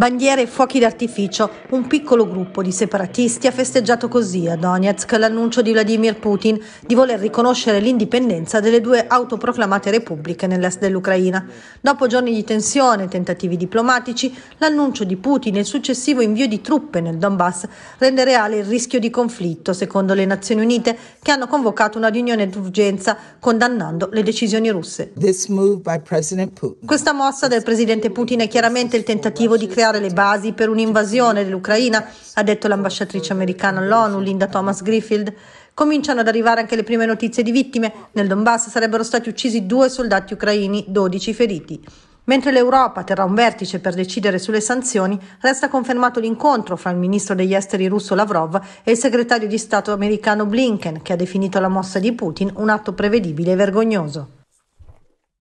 Bandiere e fuochi d'artificio. Un piccolo gruppo di separatisti ha festeggiato così a Donetsk l'annuncio di Vladimir Putin di voler riconoscere l'indipendenza delle due autoproclamate repubbliche nell'est dell'Ucraina. Dopo giorni di tensione e tentativi diplomatici, l'annuncio di Putin e il successivo invio di truppe nel Donbass rende reale il rischio di conflitto, secondo le Nazioni Unite, che hanno convocato una riunione d'urgenza condannando le decisioni russe. Questa mossa del presidente Putin è chiaramente il tentativo di creare gettare le basi per un'invasione dell'Ucraina, ha detto l'ambasciatrice americana all'ONU, Linda Thomas Griffield. Cominciano ad arrivare anche le prime notizie di vittime. Nel Donbass sarebbero stati uccisi due soldati ucraini, 12 feriti. Mentre l'Europa terrà un vertice per decidere sulle sanzioni, resta confermato l'incontro fra il ministro degli esteri russo Lavrov e il segretario di Stato americano Blinken, che ha definito la mossa di Putin un atto prevedibile e vergognoso.